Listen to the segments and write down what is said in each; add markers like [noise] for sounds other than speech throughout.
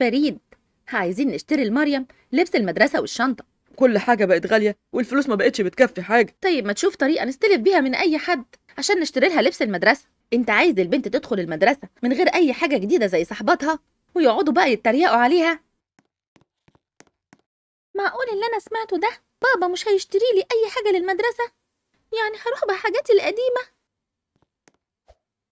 فريد عايزين نشتري لمريم لبس المدرسة والشنطة كل حاجة بقت غالية والفلوس ما بقتش بتكفي حاجة طيب ما تشوف طريقة نستلف بيها من أي حد عشان نشتري لها لبس المدرسة أنت عايز البنت تدخل المدرسة من غير أي حاجة جديدة زي صاحباتها ويقعدوا بقى يتريقوا عليها معقول اللي أنا سمعته ده بابا مش هيشتري لي أي حاجة للمدرسة يعني هروح بحاجاتي القديمة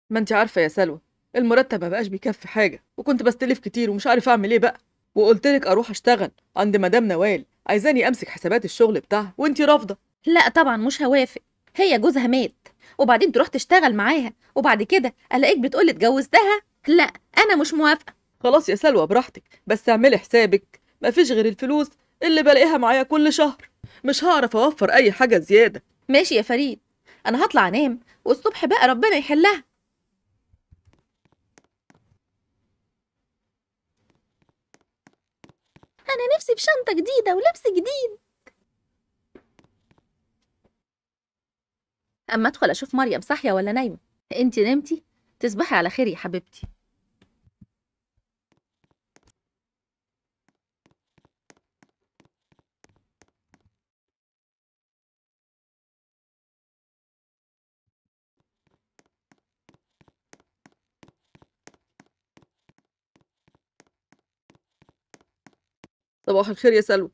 ما أنت عارفة يا سلوى المرتب مبقاش بيكفي حاجه وكنت بستلف كتير ومش عارف اعمل ايه بقى وقلت لك اروح اشتغل عند مدام نوال عايزاني امسك حسابات الشغل بتاعها وانتي رافضه لا طبعا مش هوافق هي جوزها مات وبعدين تروح تشتغل معاها وبعد كده الاقيك بتقولي اتجوزتها لا انا مش موافقه خلاص يا سلوى براحتك بس اعملي حسابك مفيش غير الفلوس اللي بلاقيها معايا كل شهر مش هعرف اوفر اي حاجه زياده ماشي يا فريد انا هطلع انام والصبح بقى ربنا يحلها أنا نفسي في شنطة جديدة ولبس جديد أما أدخل أشوف مريم صاحية ولا نايمة أنت نمتي؟ تصبحي على خير يا حبيبتي صباح الخير يا سلوى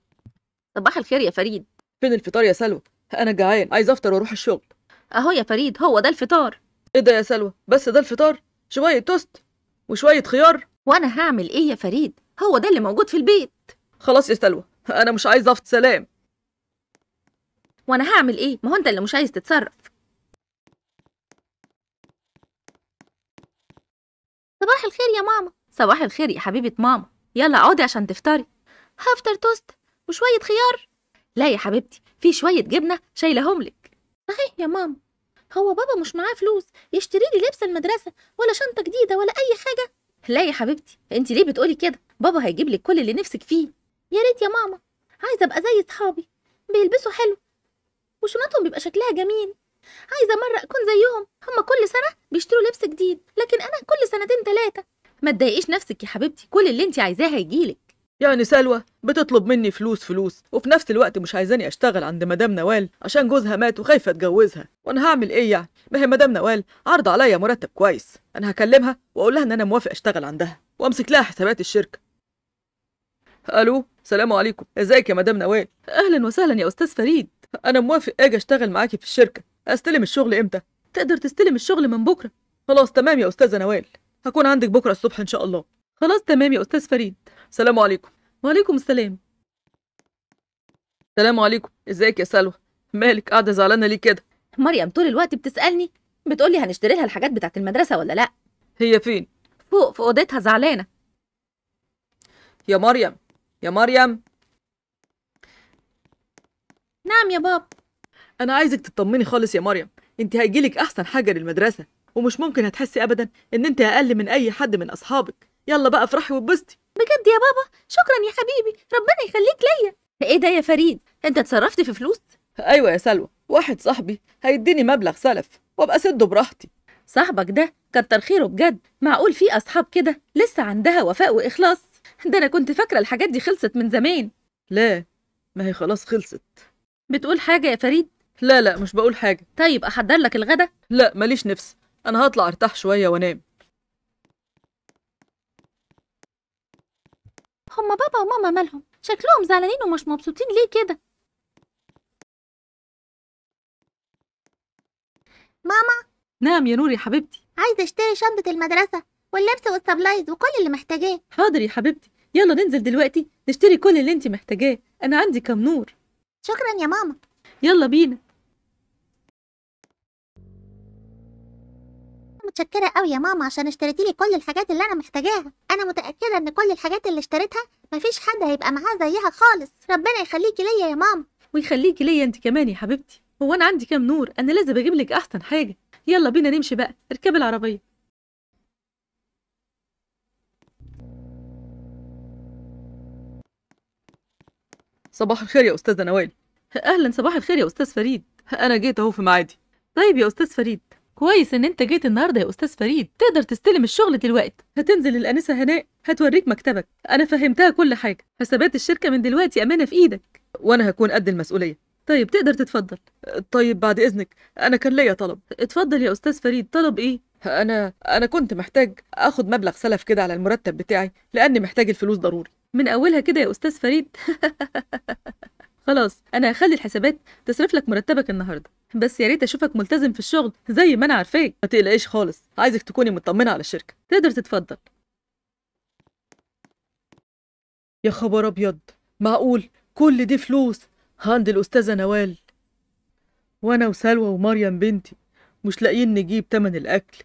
صباح الخير يا فريد فين الفطار يا سلوى انا جعان عايز افطر واروح الشغل اهو يا فريد هو ده الفطار ايه ده يا سلوى بس ده الفطار شويه توست وشويه خيار وانا هعمل ايه يا فريد هو ده اللي موجود في البيت خلاص يا سلوى انا مش عايز افطر سلام وانا هعمل ايه ما هو انت اللي مش عايز تتصرف صباح الخير يا ماما صباح الخير يا حبيبه ماما يلا اقعدي عشان تفطري هفطر توست وشوية خيار لا يا حبيبتي في شوية جبنة شايلهم لك أهي يا ماما هو بابا مش معاه فلوس يشتري لي لبس المدرسة ولا شنطة جديدة ولا أي حاجة لا يا حبيبتي انت ليه بتقولي كده بابا هيجيب لك كل اللي نفسك فيه يا ريت يا ماما عايزة أبقى زي صحابي بيلبسوا حلو وشنطهم بيبقى شكلها جميل عايزة مرة أكون زيهم هما كل سنة بيشتروا لبس جديد لكن أنا كل سنتين تلاتة ما تضايقيش نفسك يا حبيبتي كل اللي انت عايزاه هيجيلك يعني سلوى بتطلب مني فلوس فلوس وفي نفس الوقت مش عايزاني اشتغل عند مدام نوال عشان جوزها مات وخايفه اتجوزها وانا هعمل ايه يعني ما هي مدام نوال عرض عليا مرتب كويس انا هكلمها واقول لها ان انا موافق اشتغل عندها وامسك لها حسابات الشركه الو سلام عليكم ازيك يا مدام نوال اهلا وسهلا يا استاذ فريد انا موافق اجي اشتغل معاكي في الشركه استلم الشغل امتى تقدر تستلم الشغل من بكره خلاص تمام يا استاذه نوال هكون عندك بكره الصبح ان شاء الله خلاص تمام يا أستاذ فريد السلام عليكم وعليكم السلام السلام عليكم ازيك يا سلوى مالك قاعدة زعلانة ليه كده مريم طول الوقت بتسألني بتقولي هنشتري لها الحاجات بتاعت المدرسة ولا لأ هي فين فوق في أوضتها زعلانة يا مريم يا مريم نعم يا بابا أنا عايزك تطمني خالص يا مريم أنت هيجيلك أحسن حاجة للمدرسة ومش ممكن هتحسي أبدا إن أنت أقل من أي حد من أصحابك يلا بقى افرحي واتبسطي بجد يا بابا شكرا يا حبيبي ربنا يخليك ليا ايه ده يا فريد انت اتصرفت في فلوس ايوه يا سلوى واحد صاحبي هيديني مبلغ سلف وابقى سده براحتي صاحبك ده كتر خيره بجد معقول في اصحاب كده لسه عندها وفاء واخلاص ده انا كنت فاكره الحاجات دي خلصت من زمان لا ما هي خلاص خلصت بتقول حاجه يا فريد لا لا مش بقول حاجه طيب احضر لك الغدا لا ماليش نفس انا هطلع ارتاح شويه وانام هما بابا وماما مالهم شكلهم زعلانين ومش مبسوطين ليه كده ماما نعم يا نور يا حبيبتي عايزه اشتري شنطه المدرسه واللبس والسبلايز وكل اللي محتاجاه حاضر يا حبيبتي يلا ننزل دلوقتي نشتري كل اللي انت محتاجاه انا عندي كام نور شكرا يا ماما يلا بينا متشكره قوي يا ماما عشان اشتريتي لي كل الحاجات اللي انا محتاجاها انا متاكده ان كل الحاجات اللي اشتريتها مفيش حد هيبقى معاه زيها خالص ربنا يخليكي ليا يا ماما ويخليكي ليا انت كمان يا حبيبتي هو انا عندي كام نور انا لازم اجيب لك احسن حاجه يلا بينا نمشي بقى اركبي العربيه صباح الخير يا استاذه نوال اهلا صباح الخير يا استاذ فريد انا جيت اهو في معادي طيب يا استاذ فريد كويس ان انت جيت النهارده يا استاذ فريد تقدر تستلم الشغل دلوقتي هتنزل الانسه هناء هتوريك مكتبك انا فهمتها كل حاجه حسابات الشركه من دلوقتي امانه في ايدك وانا هكون قد المسؤوليه طيب تقدر تتفضل طيب بعد اذنك انا كان ليا طلب اتفضل يا استاذ فريد طلب ايه انا انا كنت محتاج اخد مبلغ سلف كده على المرتب بتاعي لاني محتاج الفلوس ضروري من اولها كده يا استاذ فريد [laughs] خلاص انا هخلي الحسابات تصرف لك مرتبك النهارده بس يا ريت اشوفك ملتزم في الشغل زي ما انا عارفاك ما تقلقيش خالص عايزك تكوني مطمنه على الشركه تقدر تتفضل يا خبر ابيض معقول كل دي فلوس عند الاستاذه نوال وانا وسلوى ومريم بنتي مش لاقيين نجيب تمن الاكل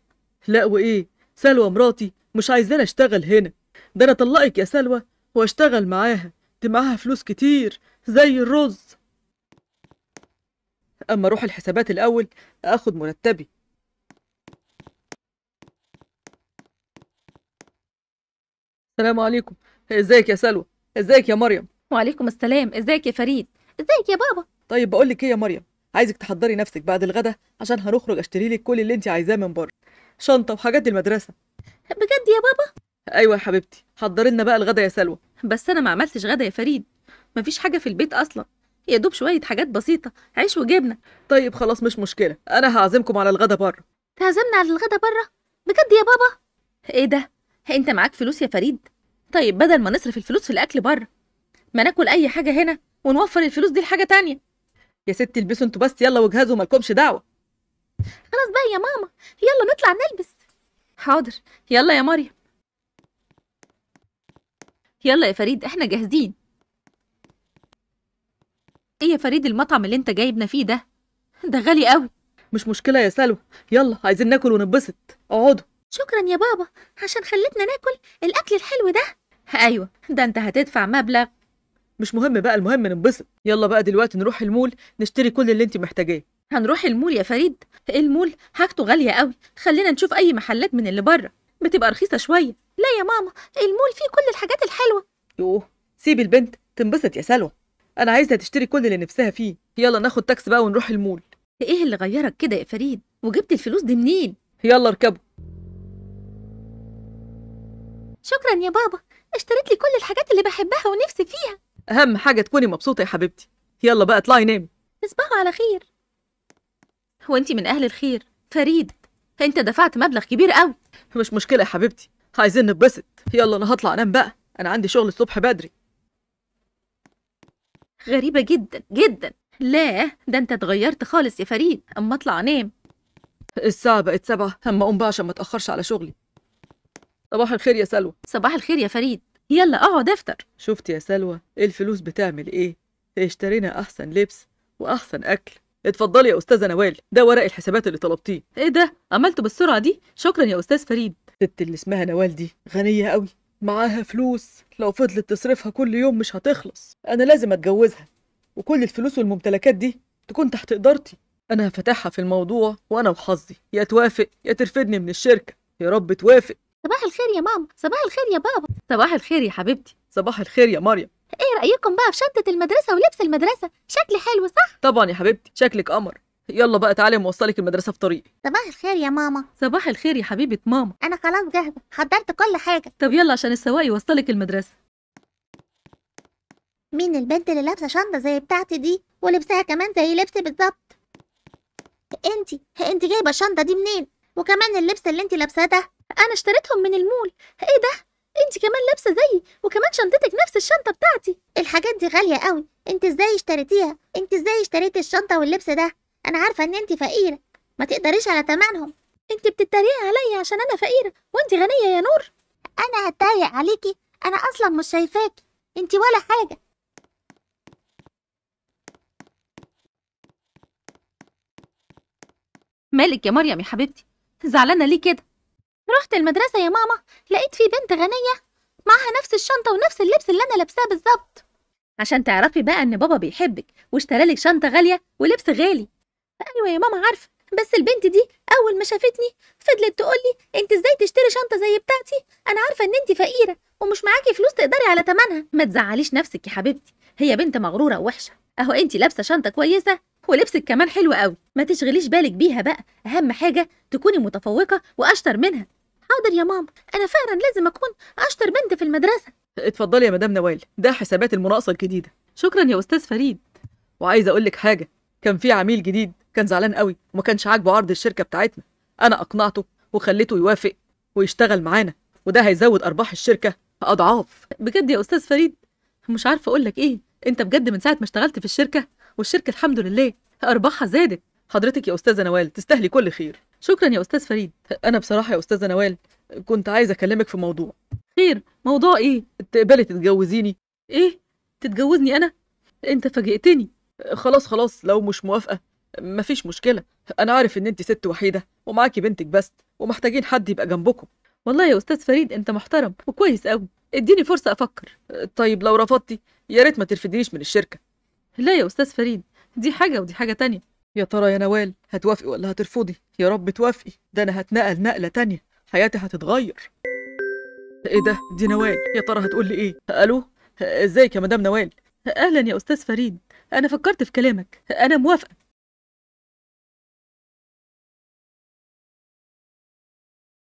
لا وايه سلوى مراتي مش عايزاني اشتغل هنا ده انا طلقك يا سلوى واشتغل معاها دي معاها فلوس كتير زي الرز أما أروح الحسابات الأول أخد مرتبي السلام عليكم ازيك يا سلوى ازيك يا مريم وعليكم السلام ازيك يا فريد ازيك يا بابا طيب بقول لك ايه يا مريم عايزك تحضري نفسك بعد الغدا عشان هنخرج اشتري لك كل اللي انت عايزاه من بره شنطه وحاجات المدرسه بجد يا بابا ايوه يا حبيبتي حضري لنا بقى الغدا يا سلوى بس انا ما عملتش غدا يا فريد مفيش حاجه في البيت اصلا يا دوب شويه حاجات بسيطه عيش وجبنه طيب خلاص مش مشكله انا هعزمكم على الغدا بره تعزمنا على الغدا بره بجد يا بابا ايه ده انت معاك فلوس يا فريد طيب بدل ما نصرف الفلوس في الاكل بره ما ناكل اي حاجه هنا ونوفر الفلوس دي لحاجه تانية يا ستي البسوا انتوا بس يلا واجهزوا مالكمش دعوه خلاص بقى يا ماما يلا نطلع نلبس حاضر يلا يا مريم يلا يا فريد احنا جاهزين ايه يا فريد المطعم اللي انت جايبنا فيه ده ده غالي قوي مش مشكله يا سلوى يلا عايزين ناكل ونبسط اقعدوا شكرا يا بابا عشان خلتنا ناكل الاكل الحلو ده ايوه ده انت هتدفع مبلغ مش مهم بقى المهم ننبسط يلا بقى دلوقتي نروح المول نشتري كل اللي انت محتاجاه هنروح المول يا فريد المول حاجته غاليه قوي خلينا نشوف اي محلات من اللي بره بتبقى رخيصه شويه لا يا ماما المول فيه كل الحاجات الحلوه يوه سيبي البنت تنبسط يا سلوى انا عايزها تشتري كل اللي نفسها فيه يلا ناخد تاكسي بقى ونروح المول إيه, ايه اللي غيرك كده يا فريد وجبت الفلوس دي منين يلا اركبوا شكرا يا بابا اشتريت لي كل الحاجات اللي بحبها ونفسي فيها اهم حاجه تكوني مبسوطه يا حبيبتي يلا بقى اطلعي نامي تصبحوا على خير هو انت من اهل الخير فريد انت دفعت مبلغ كبير قوي مش مشكله يا حبيبتي عايزين نتبسط يلا انا هطلع انام بقى انا عندي شغل الصبح بدري غريبة جدا جدا لا ده انت اتغيرت خالص يا فريد اما اطلع انام الساعة بقت سبعة اما اقوم بقى عشان ما اتأخرش على شغلي صباح الخير يا سلوى صباح الخير يا فريد يلا اقعد افطر شفت يا سلوى إيه الفلوس بتعمل ايه اشترينا احسن لبس واحسن اكل اتفضلي يا استاذه نوال ده ورق الحسابات اللي طلبتيه ايه ده عملته بالسرعه دي شكرا يا استاذ فريد الست اللي اسمها نوال دي غنيه قوي معاها فلوس لو فضلت تصرفها كل يوم مش هتخلص أنا لازم أتجوزها وكل الفلوس والممتلكات دي تكون تحت إدارتي أنا هفتحها في الموضوع وأنا وحظي يا توافق يا ترفدني من الشركة يا رب توافق صباح الخير يا ماما صباح الخير يا بابا صباح الخير يا حبيبتي صباح الخير يا مريم ايه رأيكم بقى في شنطة المدرسة ولبس المدرسة شكلي حلو صح؟ طبعا يا حبيبتي شكلك قمر يلا بقى تعالي موصلك المدرسة في طريقي صباح الخير يا ماما صباح الخير يا حبيبة ماما أنا خلاص جاهزة حضرت كل حاجة طب يلا عشان السواق يوصلك المدرسة مين البنت اللي لابسة شنطة زي بتاعتي دي ولبسها كمان زي لبسي بالظبط انتي انتي جايبة الشنطة دي منين وكمان اللبس اللي انتي لابساه ده انا اشتريتهم من المول ايه ده انتي كمان لابسه زيي وكمان شنطتك نفس الشنطه بتاعتي الحاجات دي غاليه قوي انت ازاي اشتريتيها انت ازاي اشتريتي الشنطه واللبس ده انا عارفه ان انت فقيره ما تقدريش على تمنهم انت بتتريقي عليا عشان انا فقيره وانت غنيه يا نور انا هتضايق عليكي انا اصلا مش شايفاكي انت ولا حاجه مالك يا مريم يا حبيبتي زعلانه ليه كده رحت المدرسه يا ماما لقيت في بنت غنيه معاها نفس الشنطه ونفس اللبس اللي انا لابساه بالظبط عشان تعرفي بقى ان بابا بيحبك واشترى لك شنطه غاليه ولبس غالي ايوه يا ماما عارفه بس البنت دي اول ما شافتني فضلت تقولي انت ازاي تشتري شنطه زي بتاعتي انا عارفه ان انت فقيره ومش معاكي فلوس تقدري على تمنها ما تزعليش نفسك يا حبيبتي هي بنت مغروره ووحشه اهو انت لابسه شنطه كويسه ولبسك كمان حلو قوي ما تشغليش بالك بيها بقى اهم حاجه تكوني متفوقه واشطر منها حاضر يا ماما انا فعلا لازم اكون اشطر بنت في المدرسه اتفضلي يا مدام نوال ده حسابات المناقصه الجديده شكرا يا استاذ فريد وعايزه اقول لك حاجه كان في عميل جديد كان زعلان قوي وما كانش عاجبه عرض الشركه بتاعتنا انا اقنعته وخليته يوافق ويشتغل معانا وده هيزود ارباح الشركه اضعاف بجد يا استاذ فريد مش عارفه اقول لك ايه انت بجد من ساعه ما اشتغلت في الشركه والشركه الحمد لله ارباحها زادت حضرتك يا استاذه نوال تستاهلي كل خير شكرا يا استاذ فريد انا بصراحه يا استاذه نوال كنت عايزه اكلمك في موضوع خير موضوع ايه تقبلي تتجوزيني ايه تتجوزني انا انت فاجئتني خلاص خلاص لو مش موافقه مفيش مشكلة أنا عارف إن أنت ست وحيدة ومعاكي بنتك بس ومحتاجين حد يبقى جنبكم والله يا أستاذ فريد أنت محترم وكويس أوي اديني فرصة أفكر طيب لو رفضتي يا ريت ما ترفدنيش من الشركة لا يا أستاذ فريد دي حاجة ودي حاجة تانية يا ترى يا نوال هتوافقي ولا هترفضي يا رب توافقي ده أنا هتنقل نقلة تانية حياتي هتتغير ايه ده دي نوال يا ترى هتقول لي ايه الو ازيك يا مدام نوال اهلا يا استاذ فريد انا فكرت في كلامك انا موافقه